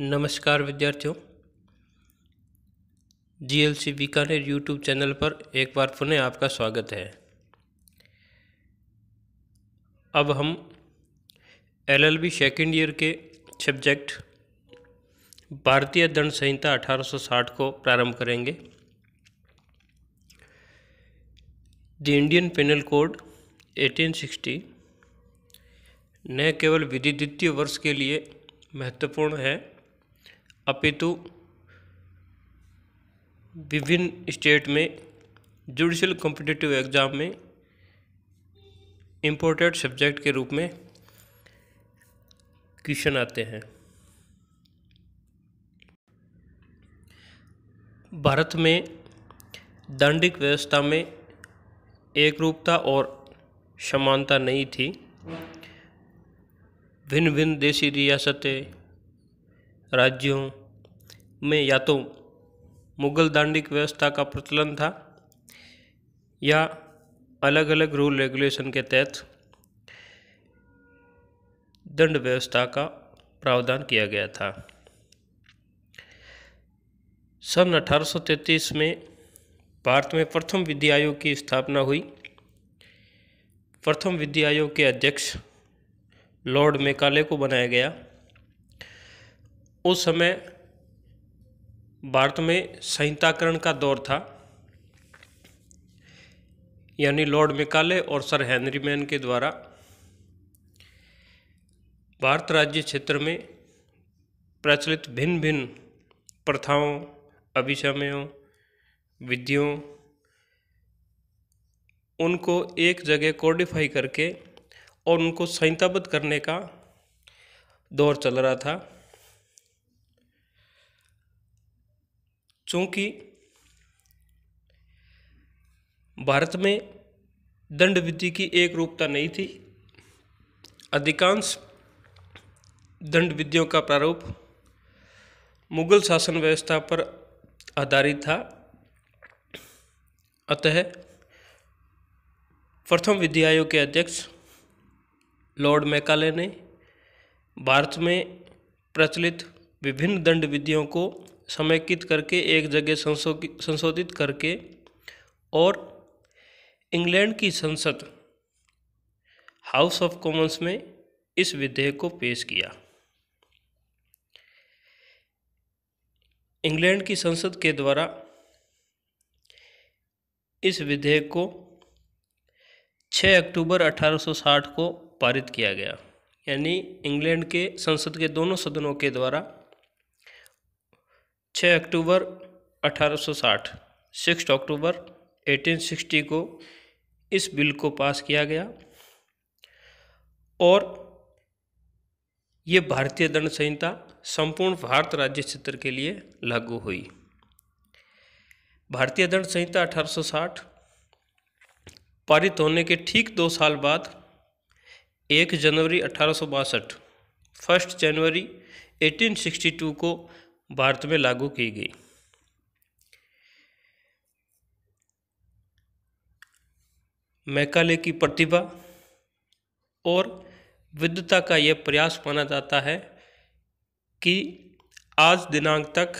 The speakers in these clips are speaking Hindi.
नमस्कार विद्यार्थियों G L C Bikaner YouTube channel पर एक बार पुनः आपका स्वागत है अब हम L L B second year के सब्जेक्ट भारतीय दंड संहिता 1860 को प्रारंभ करेंगे द इंडियन पेनल कोड 1860 न केवल द्वितीय वर्ष के लिए महत्वपूर्ण है अपितु विभिन्न स्टेट में जुडिशल कॉम्पिटिटिव एग्ज़ाम में इम्पोर्टेंट सब्जेक्ट के रूप में क्वेश्चन आते हैं भारत में दंडिक व्यवस्था में एक रूपता और समानता नहीं थी भिन्न भिन्न देशी रियासतें राज्यों में या तो मुगल दांडिक व्यवस्था का प्रचलन था या अलग अलग रूल रेगुलेशन के तहत दंड व्यवस्था का प्रावधान किया गया था सन 1833 में भारत में प्रथम विधि आयोग की स्थापना हुई प्रथम विधि आयोग के अध्यक्ष लॉर्ड मेकाले को बनाया गया उस समय भारत में संहिताकरण का दौर था यानी लॉर्ड मिकाले और सर हेनरी मैन के द्वारा भारत राज्य क्षेत्र में प्रचलित भिन्न भिन्न प्रथाओं अभिशमयों विधियों उनको एक जगह कोडिफाई करके और उनको संहिताबद्ध करने का दौर चल रहा था चूँकि भारत में दंड विधि की एक रूपता नहीं थी अधिकांश दंड विधियों का प्रारूप मुगल शासन व्यवस्था पर आधारित था अतः प्रथम विधि आयोग के अध्यक्ष लॉर्ड मैकाले ने भारत में प्रचलित विभिन्न दंड विधियों को समेकित करके एक जगह संशोधित करके और इंग्लैंड की संसद हाउस ऑफ कॉमन्स में इस विधेयक को पेश किया इंग्लैंड की संसद के द्वारा इस विधेयक को 6 अक्टूबर 1860 को पारित किया गया यानी इंग्लैंड के संसद के दोनों सदनों के द्वारा छः अक्टूबर 1860 सिक्स अक्टूबर 1860 को इस बिल को पास किया गया और ये भारतीय दंड संहिता संपूर्ण भारत राज्य क्षेत्र के लिए लागू हुई भारतीय दंड संहिता 1860 पारित होने के ठीक दो साल बाद एक जनवरी अठारह फर्स्ट जनवरी 1862 को भारत में लागू की गई मैकाले की प्रतिभा और विद्वता का यह प्रयास माना जाता है कि आज दिनांक तक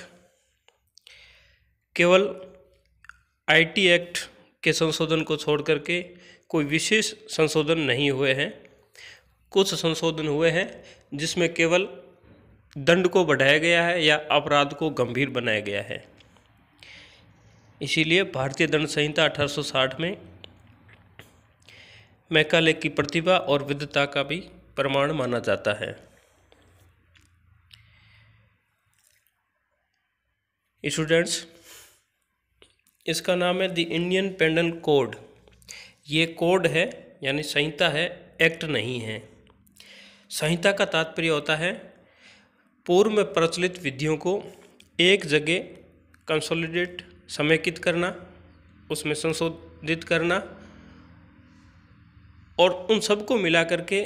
केवल आईटी एक्ट के संशोधन को छोड़ करके कोई विशेष संशोधन नहीं हुए हैं कुछ संशोधन हुए हैं जिसमें केवल दंड को बढ़ाया गया है या अपराध को गंभीर बनाया गया है इसीलिए भारतीय दंड संहिता 1860 में मैकाले की प्रतिभा और विधता का भी प्रमाण माना जाता है स्टूडेंट्स इसका नाम है द इंडियन पेंडल कोड ये कोड है यानी संहिता है एक्ट नहीं है संहिता का तात्पर्य होता है पूर्व में प्रचलित विधियों को एक जगह कंसोलिडेट समेकित करना उसमें संशोधित करना और उन सबको मिला करके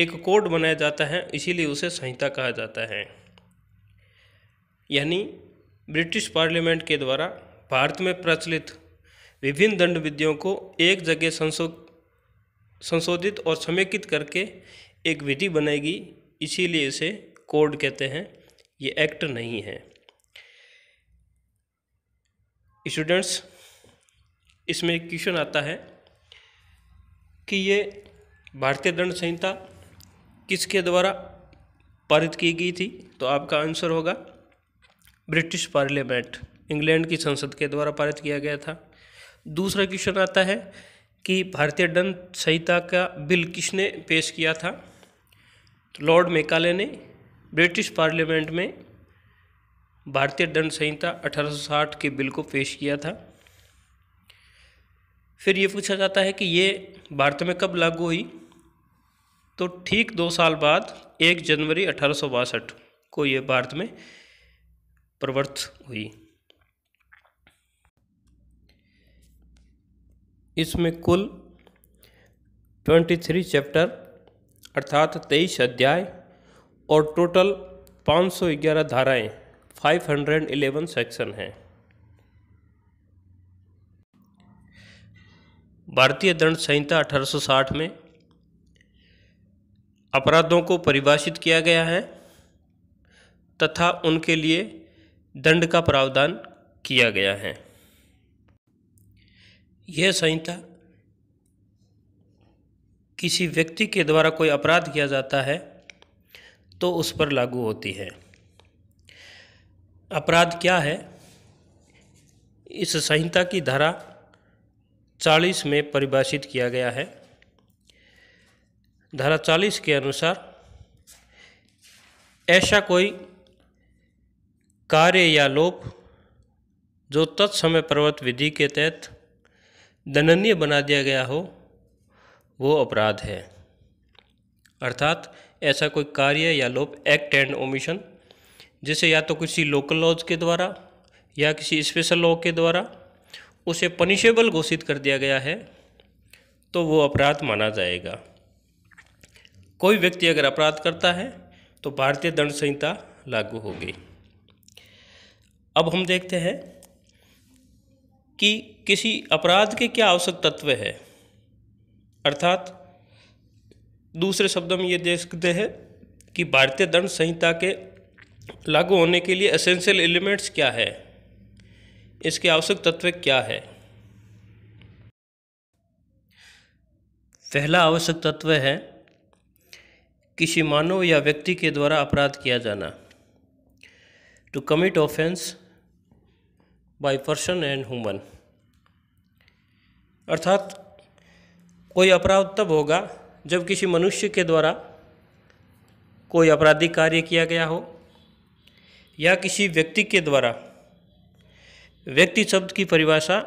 एक कोड बनाया जाता है इसीलिए उसे संहिता कहा जाता है यानी ब्रिटिश पार्लियामेंट के द्वारा भारत में प्रचलित विभिन्न दंड विधियों को एक जगह संशो संशोधित और समेकित करके एक विधि बनेगी इसीलिए इसे कोड कहते हैं ये एक्ट नहीं है स्टूडेंट्स इसमें एक क्वेश्चन आता है कि ये भारतीय दंड संहिता किसके द्वारा पारित की गई थी तो आपका आंसर होगा ब्रिटिश पार्लियामेंट इंग्लैंड की संसद के द्वारा पारित किया गया था दूसरा क्वेश्चन आता है कि भारतीय दंड संहिता का बिल किसने पेश किया था तो लॉर्ड मेकाले ने ब्रिटिश पार्लियामेंट में भारतीय दंड संहिता 1860 के बिल को पेश किया था फिर ये पूछा जाता है कि ये भारत में कब लागू हुई तो ठीक दो साल बाद एक जनवरी अठारह को ये भारत में प्रवर्त हुई इसमें कुल 23 चैप्टर अर्थात 23 अध्याय और टोटल 511 धाराएं 511 सेक्शन हैं भारतीय दंड संहिता 1860 में अपराधों को परिभाषित किया गया है तथा उनके लिए दंड का प्रावधान किया गया है यह संहिता किसी व्यक्ति के द्वारा कोई अपराध किया जाता है तो उस पर लागू होती है अपराध क्या है इस संहिता की धारा 40 में परिभाषित किया गया है धारा 40 के अनुसार ऐसा कोई कार्य या लोप जो तत्समय पर्वत विधि के तहत दंडनीय बना दिया गया हो वो अपराध है अर्थात ऐसा कोई कार्य या लोप एक्ट एंड ओमिशन जिसे या तो किसी लोकल लॉज के द्वारा या किसी स्पेशल लॉ के द्वारा उसे पनिशेबल घोषित कर दिया गया है तो वो अपराध माना जाएगा कोई व्यक्ति अगर अपराध करता है तो भारतीय दंड संहिता लागू होगी अब हम देखते हैं कि किसी अपराध के क्या आवश्यक तत्व है अर्थात दूसरे शब्दों में ये देखते हैं कि भारतीय दंड संहिता के लागू होने के लिए एसेंशियल एलिमेंट्स क्या है इसके आवश्यक तत्व क्या है पहला आवश्यक तत्व है किसी मानव या व्यक्ति के द्वारा अपराध किया जाना to commit offence by person and human अर्थात कोई अपराध तब होगा जब किसी मनुष्य के द्वारा कोई आपराधिक कार्य किया गया हो या किसी व्यक्ति के द्वारा व्यक्ति शब्द की परिभाषा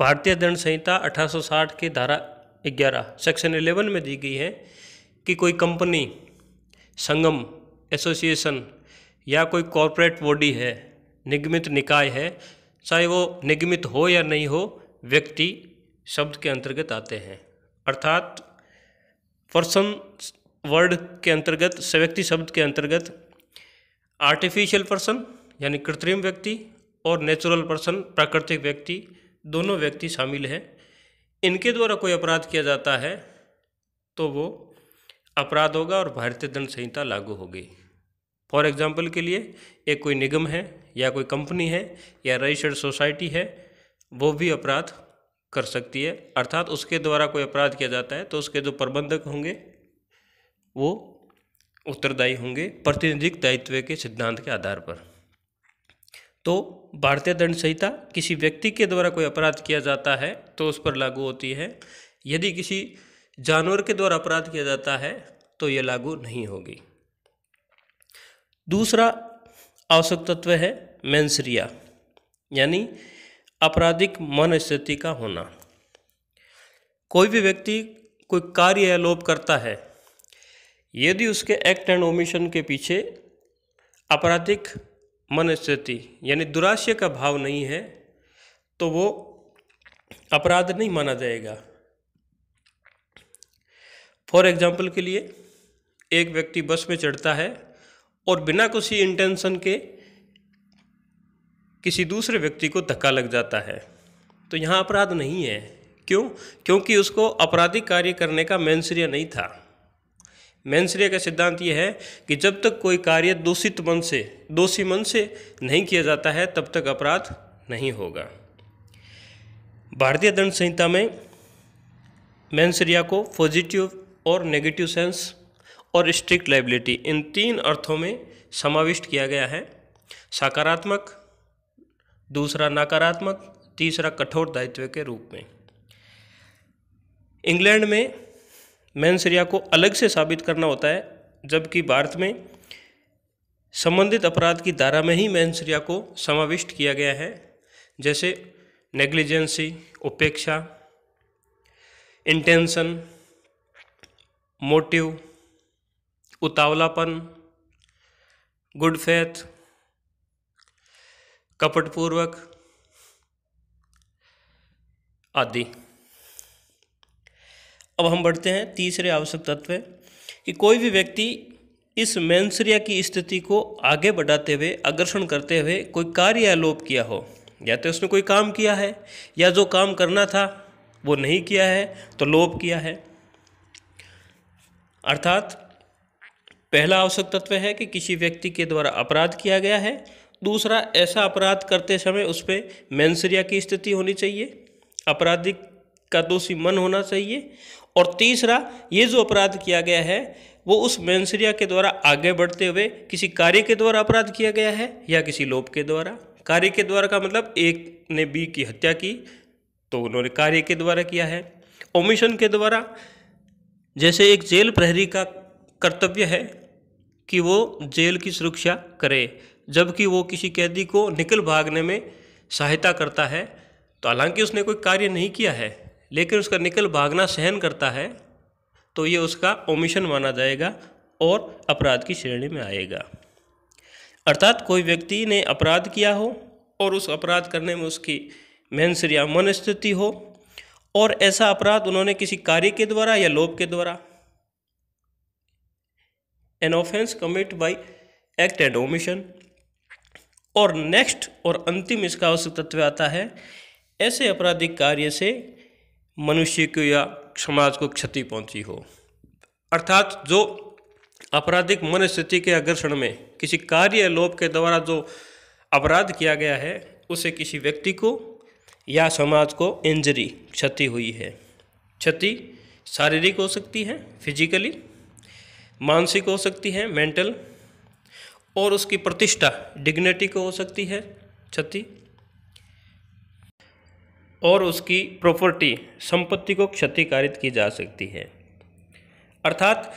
भारतीय दंड संहिता 1860 के धारा 11 सेक्शन 11 में दी गई है कि कोई कंपनी संगम एसोसिएशन या कोई कॉरपोरेट बॉडी है निगमित निकाय है चाहे वो निगमित हो या नहीं हो व्यक्ति शब्द के अंतर्गत आते हैं अर्थात पर्सन वर्ड के अंतर्गत सव्यक्ति शब्द के अंतर्गत आर्टिफिशियल पर्सन यानी कृत्रिम व्यक्ति और नेचुरल पर्सन प्राकृतिक व्यक्ति दोनों व्यक्ति शामिल हैं इनके द्वारा कोई अपराध किया जाता है तो वो अपराध होगा और भारतीय दंड संहिता लागू होगी फॉर एग्जाम्पल के लिए एक कोई निगम है या कोई कंपनी है या रजिस्टर्ड सोसाइटी है वो भी अपराध कर सकती है अर्थात उसके द्वारा कोई अपराध किया जाता है तो उसके जो प्रबंधक होंगे वो उत्तरदायी होंगे प्रतिनिधिक दायित्व के सिद्धांत के आधार पर तो भारतीय दंड संहिता किसी व्यक्ति के द्वारा कोई अपराध किया जाता है तो उस पर लागू होती है यदि किसी जानवर के द्वारा अपराध किया जाता है तो यह लागू नहीं होगी दूसरा आवश्यक तत्व है मैंसरिया यानी आपराधिक मन स्थिति का होना कोई भी व्यक्ति कोई कार्य या लोभ करता है यदि उसके एक्ट एंड ओमिशन के पीछे आपराधिक मन स्थिति यानी दुराशय का भाव नहीं है तो वो अपराध नहीं माना जाएगा फॉर एग्जाम्पल के लिए एक व्यक्ति बस में चढ़ता है और बिना किसी इंटेंशन के किसी दूसरे व्यक्ति को धक्का लग जाता है तो यहाँ अपराध नहीं है क्यों क्योंकि उसको आपराधिक कार्य करने का मैंसर्य नहीं था मैंसर्य का सिद्धांत यह है कि जब तक कोई कार्य दूषित मन से दोषी मन से नहीं किया जाता है तब तक अपराध नहीं होगा भारतीय दंड संहिता में मैंसरिया को पॉजिटिव और नेगेटिव सेंस और स्ट्रिक्ट लाइबिलिटी इन तीन अर्थों में समाविष्ट किया गया है सकारात्मक दूसरा नकारात्मक तीसरा कठोर दायित्व के रूप में इंग्लैंड में मैंसरिया को अलग से साबित करना होता है जबकि भारत में संबंधित अपराध की धारा में ही मैंसरिया को समाविष्ट किया गया है जैसे नेग्लिजेंसी उपेक्षा इंटेंशन मोटिव उतावलापन गुड फेथ कपटपूर्वक आदि अब हम बढ़ते हैं तीसरे आवश्यक तत्व कि कोई भी व्यक्ति इस मैंसरिया की स्थिति को आगे बढ़ाते हुए आकर्षण करते हुए कोई कार्य या लोप किया हो या तो उसने कोई काम किया है या जो काम करना था वो नहीं किया है तो लोप किया है अर्थात पहला आवश्यक तत्व है कि किसी व्यक्ति के द्वारा अपराध किया गया है दूसरा ऐसा अपराध करते समय उस पर मैंसरिया की स्थिति होनी चाहिए आपराधिक का दोषी मन होना चाहिए और तीसरा ये जो अपराध किया गया है वो उस मैंसरिया के द्वारा आगे बढ़ते हुए किसी कार्य के द्वारा अपराध किया गया है या किसी लोभ के द्वारा कार्य के द्वारा का मतलब एक ने बी की हत्या की तो उन्होंने कार्य के द्वारा किया है ओमिशन के द्वारा जैसे एक जेल प्रहरी का कर्तव्य है कि वो जेल की सुरक्षा करे जबकि वो किसी कैदी को निकल भागने में सहायता करता है तो हालांकि उसने कोई कार्य नहीं किया है लेकिन उसका निकल भागना सहन करता है तो ये उसका ओमिशन माना जाएगा और अपराध की श्रेणी में आएगा अर्थात कोई व्यक्ति ने अपराध किया हो और उस अपराध करने में उसकी मेहनसर या मन स्थिति हो और ऐसा अपराध उन्होंने किसी कार्य के द्वारा या लोभ के द्वारा an offence commit by act and omission और नेक्स्ट और अंतिम इसका आवश्यक तत्व आता है ऐसे आपराधिक कार्य से मनुष्य को या समाज को क्षति पहुंची हो अर्थात जो आपराधिक मनस्थिति के आकर्षण में किसी कार्य लोभ के द्वारा जो अपराध किया गया है उसे किसी व्यक्ति को या समाज को इंजरी क्षति हुई है क्षति शारीरिक हो सकती है फिजिकली मानसिक हो सकती है मेंटल और उसकी प्रतिष्ठा डिग्निटी को हो सकती है क्षति और उसकी प्रॉपर्टी संपत्ति को क्षतिकारित की जा सकती है अर्थात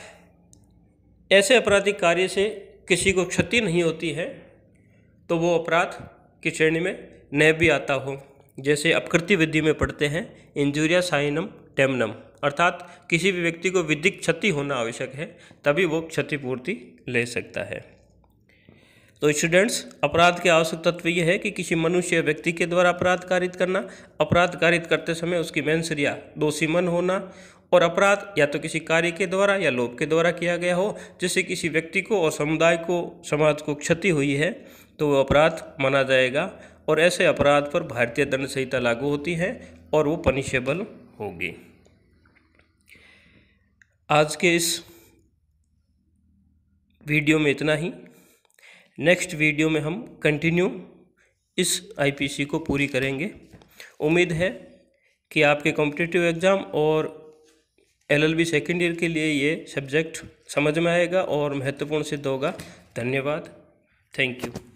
ऐसे आपराधिक कार्य से किसी को क्षति नहीं होती है तो वो अपराध की श्रेणी में न भी आता हो जैसे अपकृति विधि में पढ़ते हैं इंजूरिया साइनम टेमनम अर्थात किसी भी व्यक्ति को विधिक क्षति होना आवश्यक है तभी वो क्षतिपूर्ति ले सकता है तो स्टूडेंट्स अपराध के आवश्यक तत्व यह है कि किसी मनुष्य व्यक्ति के द्वारा अपराध कारित करना अपराध कारित करते समय उसकी मैंसरिया दोषी मन होना और अपराध या तो किसी कार्य के द्वारा या लोभ के द्वारा किया गया हो जिससे किसी व्यक्ति को और समुदाय को समाज को क्षति हुई है तो वह अपराध माना जाएगा और ऐसे अपराध पर भारतीय दंड संहिता लागू होती है और वो पनिशेबल होगी आज के इस वीडियो में इतना ही नेक्स्ट वीडियो में हम कंटिन्यू इस आईपीसी को पूरी करेंगे उम्मीद है कि आपके कॉम्पिटिटिव एग्ज़ाम और एलएलबी सेकेंड ईयर के लिए ये सब्जेक्ट समझ में आएगा और महत्वपूर्ण सिद्ध होगा धन्यवाद थैंक यू